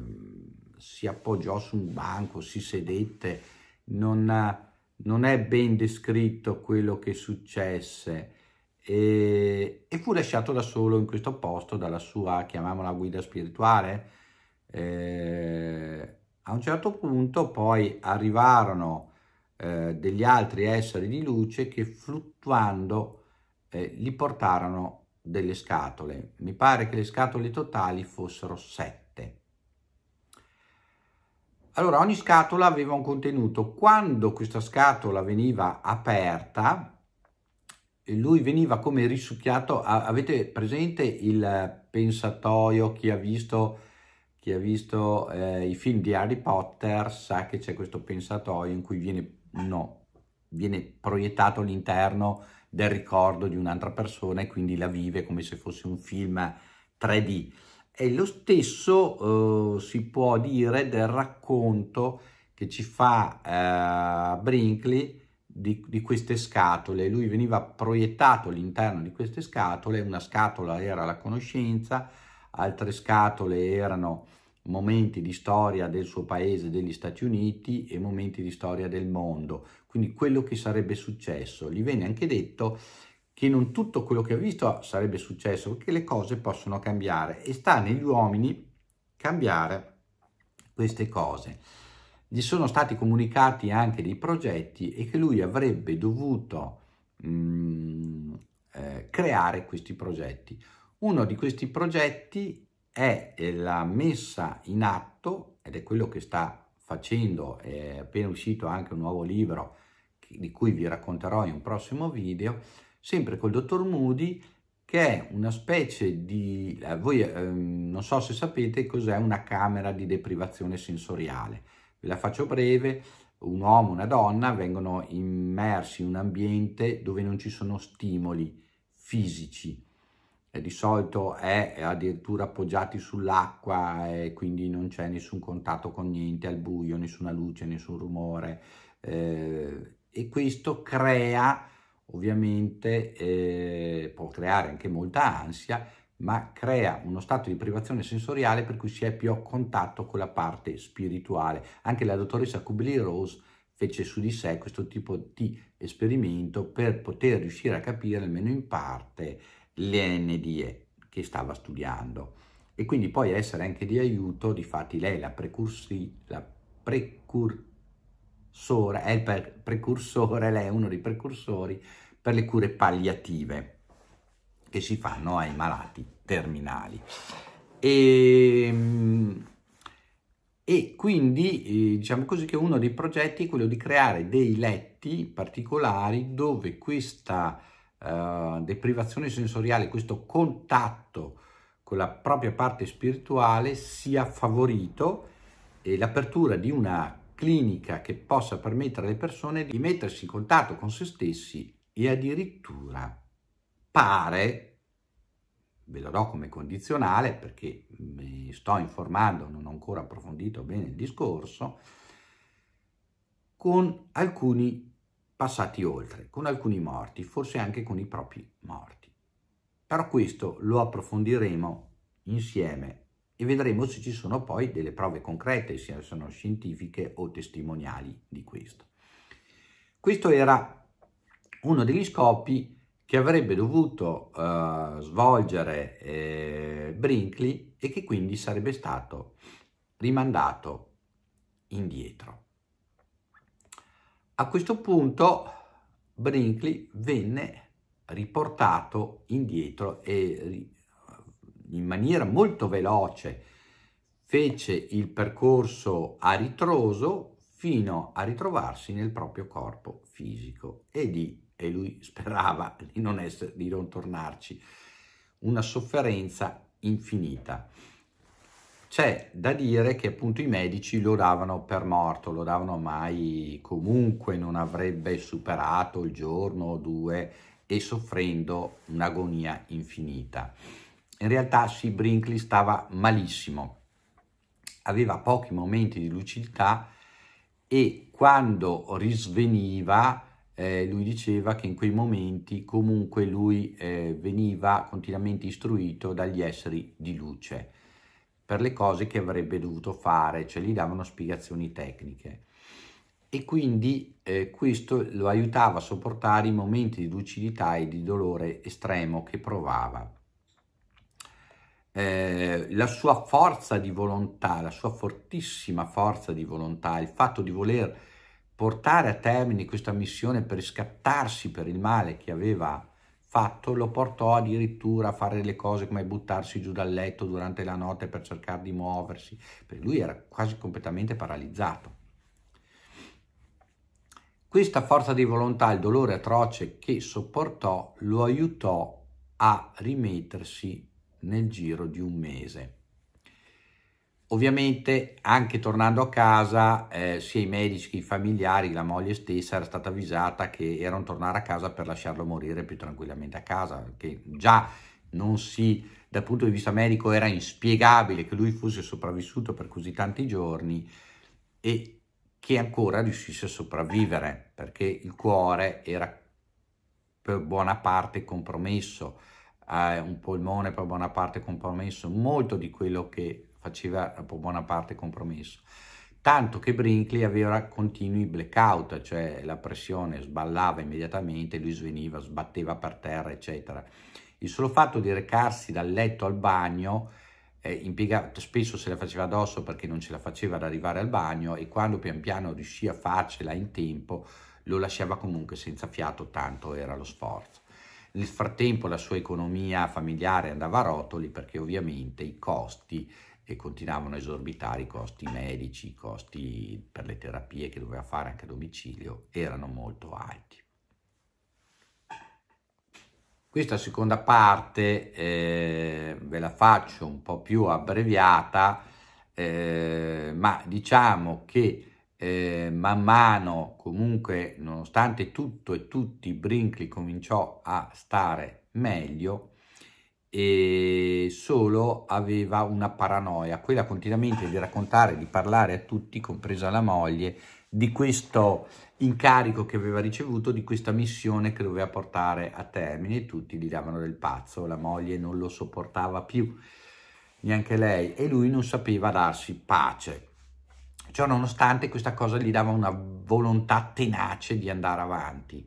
si appoggiò su un banco, si sedette, non, non è ben descritto quello che successe, e, e, fu lasciato da solo in questo posto dalla sua, chiamiamola guida spirituale. Eh, a un certo punto poi arrivarono eh, degli altri esseri di luce che fluttuando eh, gli portarono delle scatole. Mi pare che le scatole totali fossero sette. Allora, ogni scatola aveva un contenuto. Quando questa scatola veniva aperta, lui veniva come risucchiato. Avete presente il pensatoio? Chi ha visto, chi ha visto eh, i film di Harry Potter sa che c'è questo pensatoio in cui viene No, viene proiettato all'interno del ricordo di un'altra persona e quindi la vive come se fosse un film 3D. E lo stesso eh, si può dire del racconto che ci fa eh, Brinkley di, di, queste scatole. Lui veniva proiettato all'interno di queste scatole, una scatola era la conoscenza, altre scatole erano momenti di storia del suo paese, degli Stati Uniti e momenti di storia del mondo, quindi quello che sarebbe successo. Gli viene anche detto che non tutto quello che ha visto sarebbe successo, perché le cose possono cambiare e sta negli uomini cambiare queste cose. Gli sono stati comunicati anche dei progetti e che lui avrebbe dovuto mh, mm, eh, creare questi progetti. Uno di questi progetti è eh, la messa in atto, ed è quello che sta facendo, è appena uscito anche un nuovo libro di cui vi racconterò in un prossimo video, sempre col dottor Moody, che è una specie di, eh, voi ehm, non so se sapete cos'è una camera di deprivazione sensoriale, ve la faccio breve, un uomo e una donna vengono immersi in un ambiente dove non ci sono stimoli fisici, e di solito è addirittura appoggiati sull'acqua e quindi non c'è nessun contatto con niente al buio, nessuna luce, nessun rumore eh, e questo crea ovviamente, eh, può creare anche molta ansia, ma crea uno stato di privazione sensoriale per cui si è più a contatto con la parte spirituale. Anche la dottoressa Kubler-Rose fece su di sé questo tipo di esperimento per poter riuscire a capire almeno in parte le NDE che stava studiando e quindi poi essere anche di aiuto, difatti lei la la precursora, è il precursore, lei è uno dei precursori per le cure palliative che si fanno ai malati terminali. E, ehm, e quindi eh, diciamo così che uno dei progetti è quello di creare dei letti particolari dove questa eh, deprivazione sensoriale, questo contatto con la propria parte spirituale sia favorito e l'apertura di una clinica che possa permettere alle persone di mettersi in contatto con se stessi e addirittura pare, ve lo do come condizionale perché mi sto informando, non ho ancora approfondito bene il discorso, con alcuni passati oltre, con alcuni morti, forse anche con i propri morti. Però questo lo approfondiremo insieme e vedremo se ci sono poi delle prove concrete, sia sono scientifiche o testimoniali di questo. Questo era uno degli scopi che avrebbe dovuto eh, svolgere eh, Brinkley e che quindi sarebbe stato rimandato indietro. A questo punto Brinkley venne riportato indietro e in maniera molto veloce fece il percorso a ritroso fino a ritrovarsi nel proprio corpo fisico e lì e lui (laughs) sperava di non, essere, di non tornarci una sofferenza infinita. C'è da dire che appunto i medici lo davano per morto, lo davano mai comunque, non avrebbe superato il giorno o due e soffrendo un'agonia infinita. In realtà sì, Brinkley stava malissimo, aveva pochi momenti di lucidità e quando risveniva eh, lui diceva che in quei momenti comunque lui eh, veniva continuamente istruito dagli esseri di luce per le cose che avrebbe dovuto fare, cioè gli davano spiegazioni tecniche. E quindi eh, questo lo aiutava a sopportare i momenti di lucidità e di dolore estremo che provava. Eh, la sua forza di volontà, la sua fortissima forza di volontà, il fatto di voler portare a termine questa missione per scattarsi per il male che aveva fatto lo portò addirittura a fare le cose come buttarsi giù dal letto durante la notte per cercare di muoversi, perché lui era quasi completamente paralizzato. Questa forza di volontà, il dolore atroce che sopportò, lo aiutò a rimettersi nel giro di un mese. Ovviamente anche tornando a casa eh, sia i medici che i familiari, la moglie stessa era stata avvisata che erano tornare a casa per lasciarlo morire più tranquillamente a casa, che già non si, dal punto di vista medico era inspiegabile che lui fosse sopravvissuto per così tanti giorni e che ancora riuscisse a sopravvivere perché il cuore era per buona parte compromesso, eh, un polmone per buona parte compromesso, molto di quello che faceva per buona parte compromesso. Tanto che Brinkley aveva continui blackout, cioè la pressione sballava immediatamente, lui sveniva, sbatteva per terra, eccetera. Il solo fatto di recarsi dal letto al bagno eh, impiega, spesso se la faceva addosso perché non ce la faceva ad arrivare al bagno e quando pian piano riuscì a farcela in tempo lo lasciava comunque senza fiato, tanto era lo sforzo. Nel frattempo la sua economia familiare andava a rotoli perché ovviamente i costi e continuavano a esorbitare i costi medici, i costi per le terapie che doveva fare anche a domicilio erano molto alti. Questa seconda parte eh, ve la faccio un po' più abbreviata, eh, ma diciamo che eh, man mano comunque nonostante tutto e tutti Brinkley cominciò a stare meglio e solo aveva una paranoia, quella continuamente di raccontare, di parlare a tutti, compresa la moglie, di questo incarico che aveva ricevuto, di questa missione che doveva portare a termine tutti gli davano del pazzo, la moglie non lo sopportava più, neanche lei, e lui non sapeva darsi pace. Ciò nonostante questa cosa gli dava una volontà tenace di andare avanti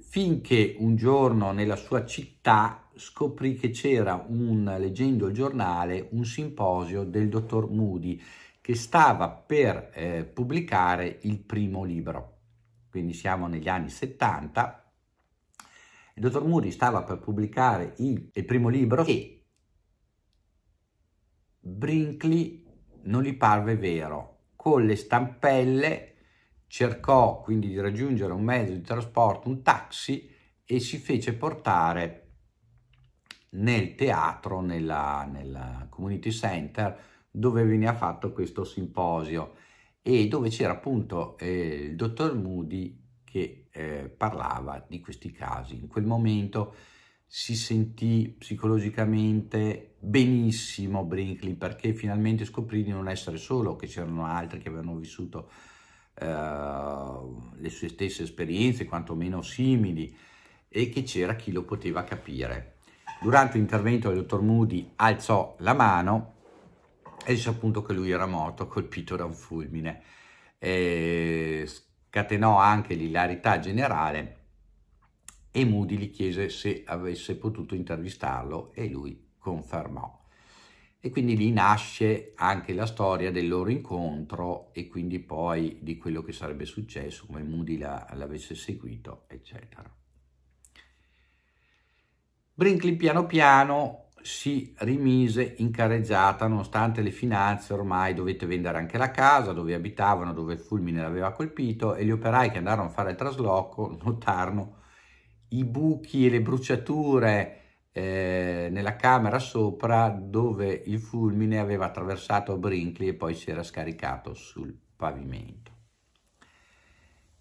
finché un giorno nella sua città scoprì che c'era, un, leggendo il giornale, un simposio del dottor Moody che stava per eh, pubblicare il primo libro. Quindi siamo negli anni 70. Il dottor Moody stava per pubblicare il, il primo libro e Brinkley non gli parve vero. Con le stampelle cercò quindi di raggiungere un mezzo di trasporto, un taxi, e si fece portare nel teatro, nella, nella community center, dove veniva fatto questo simposio e dove c'era appunto eh, il dottor Moody che eh, parlava di questi casi. In quel momento si sentì psicologicamente benissimo Brinkley perché finalmente scoprì di non essere solo, che c'erano altri che avevano vissuto eh, le sue stesse esperienze, quantomeno simili, e che c'era chi lo poteva capire. Durante l'intervento del dottor Moody alzò la mano e disse appunto che lui era morto, colpito da un fulmine. E scatenò anche l'ilarità generale e Moody gli chiese se avesse potuto intervistarlo e lui confermò. E quindi lì nasce anche la storia del loro incontro e quindi poi di quello che sarebbe successo, come Moody l'avesse seguito, eccetera. Brinkley piano piano si rimise in careggiata nonostante le finanze ormai dovette vendere anche la casa dove abitavano, dove il fulmine l'aveva colpito e gli operai che andarono a fare il trasloco (laughs) notarono i buchi e le bruciature eh, nella camera sopra dove il fulmine aveva attraversato Brinkley e poi si era scaricato sul pavimento.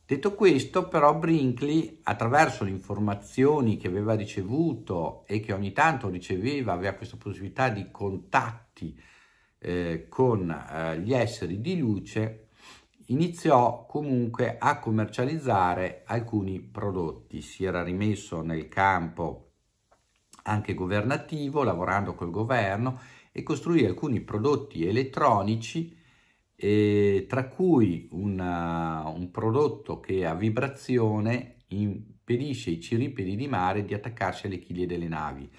Detto questo, però, Brinkley, attraverso le informazioni che aveva ricevuto e che ogni tanto riceveva, aveva questa possibilità di contatti eh, con eh, gli esseri di luce, iniziò comunque a commercializzare alcuni prodotti. Si era rimesso nel campo anche governativo, lavorando col governo e costruì alcuni prodotti elettronici, eh, tra cui una, uh, un prodotto che a vibrazione impedisce ai ciripedi di mare di attaccarsi alle chiglie delle navi.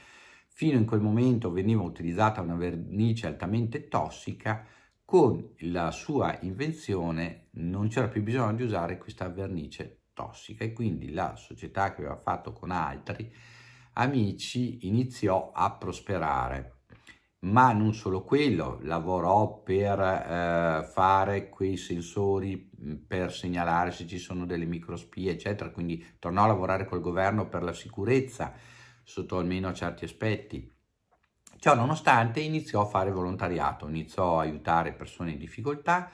Fino in quel momento veniva utilizzata una vernice altamente tossica, con la sua invenzione non c'era più bisogno di usare questa vernice tossica e quindi la società che aveva fatto con altri Amici iniziò a prosperare. Ma non solo quello, lavorò per eh, fare quei sensori mm, per segnalare se ci sono delle microspie, eccetera, quindi tornò a lavorare col governo per la sicurezza, sotto almeno certi aspetti. Ciò nonostante iniziò a fare volontariato, iniziò a aiutare persone in difficoltà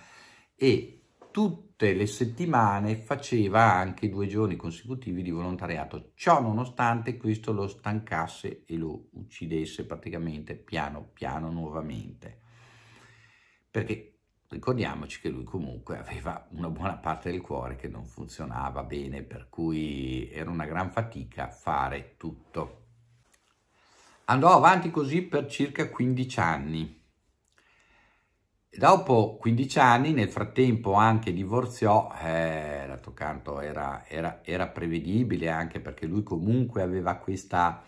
e tutte le settimane faceva anche due giorni consecutivi di volontariato. Ciò nonostante questo lo stancasse e lo uccidesse praticamente piano piano nuovamente. Perché ricordiamoci che lui comunque aveva una buona parte del cuore che non funzionava bene, per cui era una gran fatica fare tutto. Andò avanti così per circa 15 anni Dopo 15 anni, nel frattempo anche divorziò, eh, d'altro canto era, era, era, prevedibile anche perché lui comunque aveva questa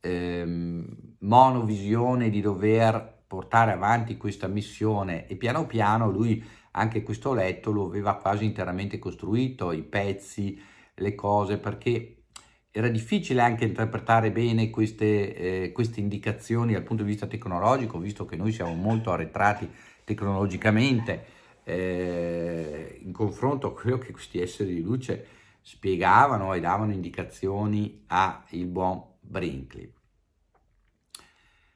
eh, monovisione di dover portare avanti questa missione e piano piano lui anche questo letto lo aveva quasi interamente costruito, i pezzi, le cose, perché era difficile anche interpretare bene queste, eh, queste indicazioni dal punto di vista tecnologico, visto che noi siamo molto arretrati tecnologicamente eh, in confronto a quello che questi esseri di luce spiegavano e davano indicazioni a il buon Brinkley.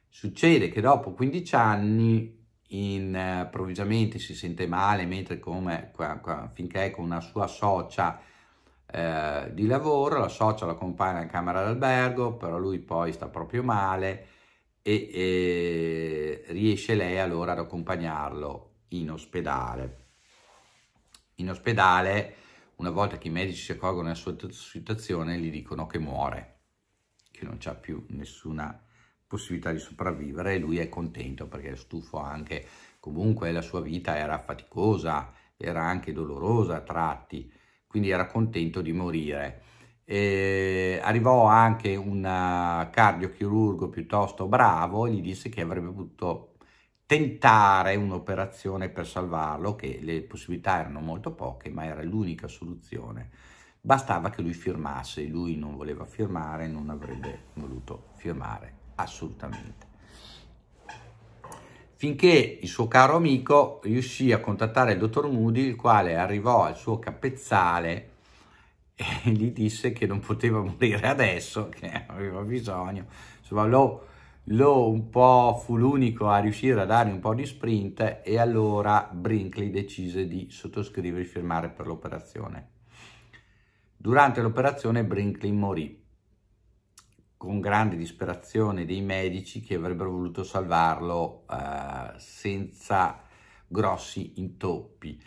Succede che dopo 15 anni improvvisamente eh, si sente male mentre come, qua, qua, finché è con una sua socia eh, di lavoro, la socia lo accompagna in camera d'albergo, però lui poi sta proprio male, e, e riesce lei allora ad accompagnarlo in ospedale. In ospedale, una volta che i medici si accorgono della sua situazione, gli dicono che muore, che non c'è più nessuna possibilità di sopravvivere e lui è contento perché è stufo anche, comunque la sua vita era faticosa, era anche dolorosa a tratti, quindi era contento di morire e eh, arrivò anche un eh, cardiochirurgo piuttosto bravo e gli disse che avrebbe potuto tentare un'operazione per salvarlo, che le possibilità erano molto poche, ma era l'unica soluzione. Bastava che lui firmasse, lui non voleva firmare, non avrebbe voluto firmare assolutamente finché il suo caro amico riuscì a contattare il dottor Moody, il quale arrivò al suo capezzale (laughs) gli disse che non poteva morire adesso, che aveva bisogno. Insomma, lo, lo un po' fu l'unico a riuscire a dare un po' di sprint e allora Brinkley decise di sottoscrivere e firmare per l'operazione. Durante l'operazione Brinkley morì con grande disperazione dei medici che avrebbero voluto salvarlo eh, senza grossi intoppi.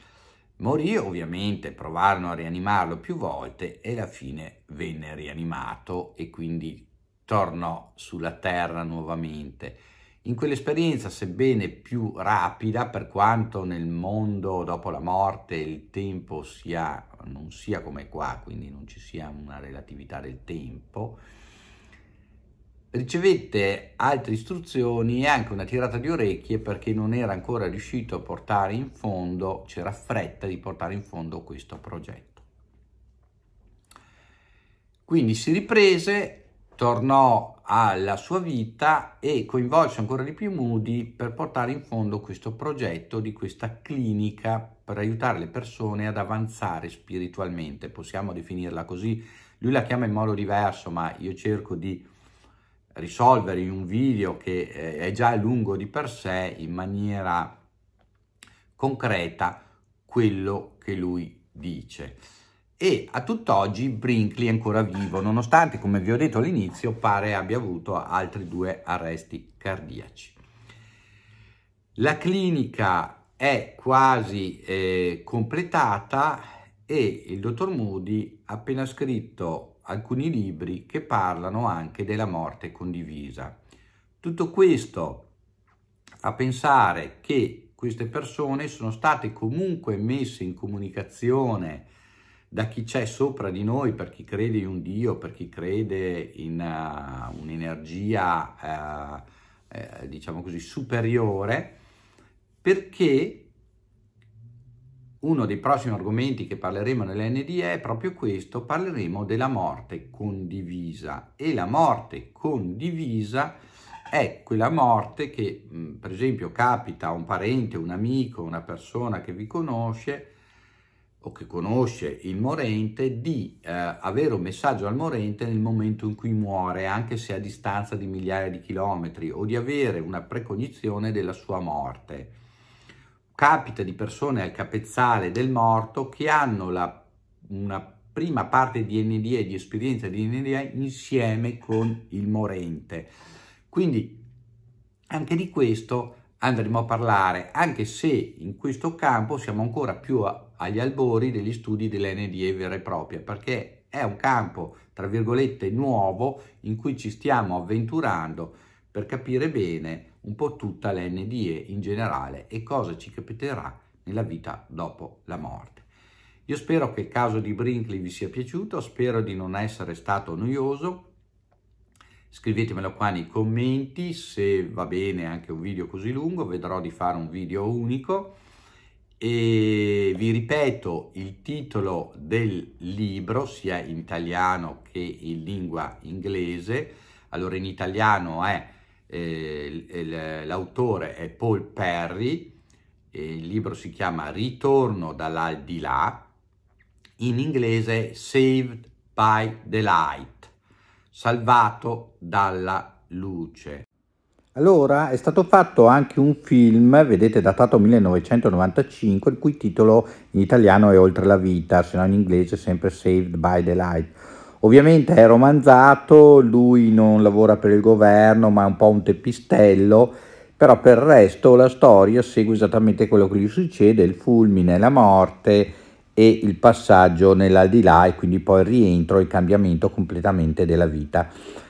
Morì ovviamente, provarono a rianimarlo più volte e alla fine venne rianimato e quindi tornò sulla terra nuovamente. In quell'esperienza, sebbene più rapida, per quanto nel mondo dopo la morte il tempo sia, non sia come qua, quindi non ci sia una relatività del tempo, Ricevette altre istruzioni e anche una tirata di orecchie perché non era ancora riuscito a portare in fondo, c'era fretta di portare in fondo questo progetto. Quindi si riprese, tornò alla sua vita e coinvolse ancora di più Moody per portare in fondo questo progetto di questa clinica per aiutare le persone ad avanzare spiritualmente, possiamo definirla così. Lui la chiama in modo diverso, ma io cerco di risolvere in un video che eh, è già lungo di per sé in maniera concreta quello che lui dice. E a tutt'oggi Brinkley è ancora vivo, nonostante, come vi ho detto all'inizio, pare abbia avuto altri due arresti cardiaci. La clinica è quasi eh, completata e il dottor Moody ha appena scritto alcuni libri che parlano anche della morte condivisa. Tutto questo a pensare che queste persone sono state comunque messe in comunicazione da chi c'è sopra di noi, per chi crede in un Dio, per chi crede in uh, un'energia, uh, eh, diciamo così, superiore, perché uno dei prossimi argomenti che parleremo nell'NDE è proprio questo, parleremo della morte condivisa e la morte condivisa è quella morte che mm, per esempio capita a un parente, un amico, una persona che vi conosce o che conosce il morente di eh, avere un messaggio al morente nel momento in cui muore, anche se a distanza di migliaia di chilometri, o di avere una precognizione della sua morte capita di persone al capezzale del morto che hanno la, una prima parte di NDE, di esperienza di NDE, insieme con il morente. Quindi anche di questo andremo a parlare, anche se in questo campo siamo ancora più a, agli albori degli studi dell'NDE vera e propria, perché è un campo, tra virgolette, nuovo in cui ci stiamo avventurando per capire bene un po' tutta l'NDE in generale e cosa ci capiterà nella vita dopo la morte. Io spero che il caso di Brinkley vi sia piaciuto, spero di non essere stato noioso. Scrivetemelo qua nei commenti, se va bene anche un video così lungo, vedrò di fare un video unico. E vi ripeto il titolo del libro, sia in italiano che in lingua inglese. Allora in italiano è eh, l'autore è Paul Perry, il libro si chiama Ritorno dall'aldilà, in inglese Saved by the Light, salvato dalla luce. Allora è stato fatto anche un film, vedete, datato 1995, il cui titolo in italiano è Oltre la vita, se no in inglese sempre Saved by the Light Ovviamente è romanzato, lui non lavora per il governo, ma è un po' un teppistello, però per il resto la storia segue esattamente quello che gli succede, il fulmine, la morte e il passaggio nell'aldilà e quindi poi il rientro e il cambiamento completamente della vita.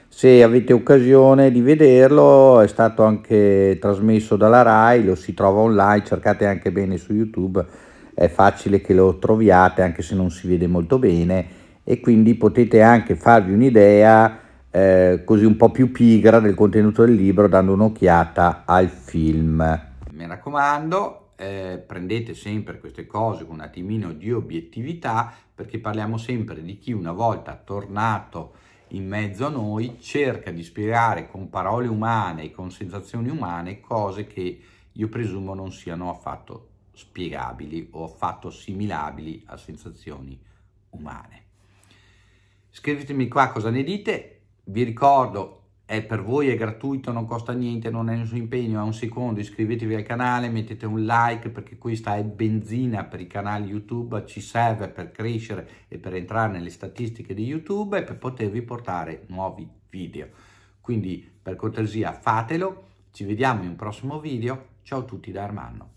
Se avete occasione di vederlo, è stato anche trasmesso dalla RAI, lo si trova online, cercate anche bene su YouTube, è facile che lo troviate anche se non si vede molto bene e quindi potete anche farvi un'idea eh, così un po' più pigra del contenuto del libro dando un'occhiata al film. Mi raccomando, eh, prendete sempre queste cose con un attimino di obiettività perché parliamo sempre di chi una volta tornato in mezzo a noi cerca di spiegare con parole umane e con sensazioni umane cose che io presumo non siano affatto spiegabili o affatto assimilabili a sensazioni umane. Scrivetemi qua cosa ne dite, vi ricordo è per voi è gratuito, non costa niente, non è nessun impegno, è un secondo, iscrivetevi al canale, mettete un like perché questa è benzina per i canali YouTube, ci serve per crescere e per entrare nelle statistiche di YouTube e per potervi portare nuovi video. Quindi per cortesia fatelo, ci vediamo in un prossimo video, ciao a tutti da Armando.